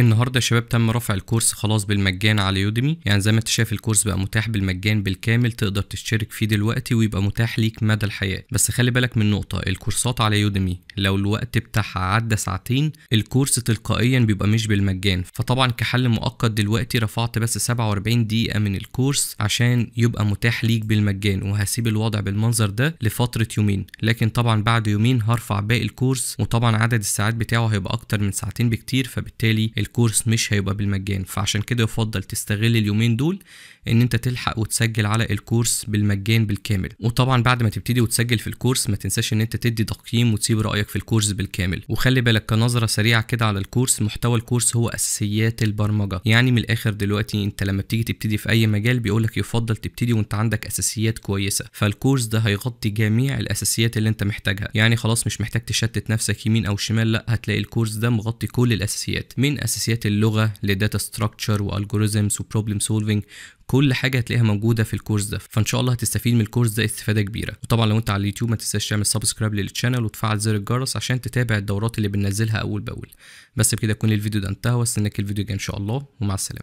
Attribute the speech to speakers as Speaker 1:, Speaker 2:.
Speaker 1: النهارده يا شباب تم رفع الكورس خلاص بالمجان على يوديمي يعني زي ما انت شايف الكورس بقى متاح بالمجان بالكامل تقدر تشترك فيه دلوقتي ويبقى متاح ليك مدى الحياه بس خلي بالك من نقطه الكورسات على يوديمي لو الوقت بتاعها عدى ساعتين الكورس تلقائيا بيبقى مش بالمجان فطبعا كحل مؤقت دلوقتي رفعت بس 47 دقيقه من الكورس عشان يبقى متاح ليك بالمجان وهسيب الوضع بالمنظر ده لفتره يومين لكن طبعا بعد يومين هرفع باقي الكورس وطبعا عدد الساعات بتاعه هيبقى اكتر من ساعتين بكتير فبالتالي الكورس مش هيبقى بالمجان فعشان كده يفضل تستغل اليومين دول ان انت تلحق وتسجل على الكورس بالمجان بالكامل وطبعا بعد ما تبتدي وتسجل في الكورس ما تنساش ان انت تدي تقييم وتسيب رايك في الكورس بالكامل وخلي بالك كنظره سريعه كده على الكورس محتوى الكورس هو اساسيات البرمجه يعني من الاخر دلوقتي انت لما بتيجي تبتدي في اي مجال بيقول لك يفضل تبتدي وانت عندك اساسيات كويسه فالكورس ده هيغطي جميع الاساسيات اللي انت محتاجها يعني خلاص مش محتاج تشتت نفسك يمين او شمال لا هتلاقي الكورس ده مغطي كل الاساسيات من اساسيات اللغه لداتا ستراكشر والجوريزمز وبروبلم سولفنج كل كل حاجه هتلاقيها موجوده في الكورس ده فان شاء الله هتستفيد من الكورس ده استفاده كبيره وطبعا لو انت على اليوتيوب ما تنساش تعمل سبسكرايب للشانل وتفعل زر الجرس عشان تتابع الدورات اللي بننزلها اول باول بس بكده يكون الفيديو ده انتهى واستناك الفيديو الجاي ان شاء الله ومع السلامه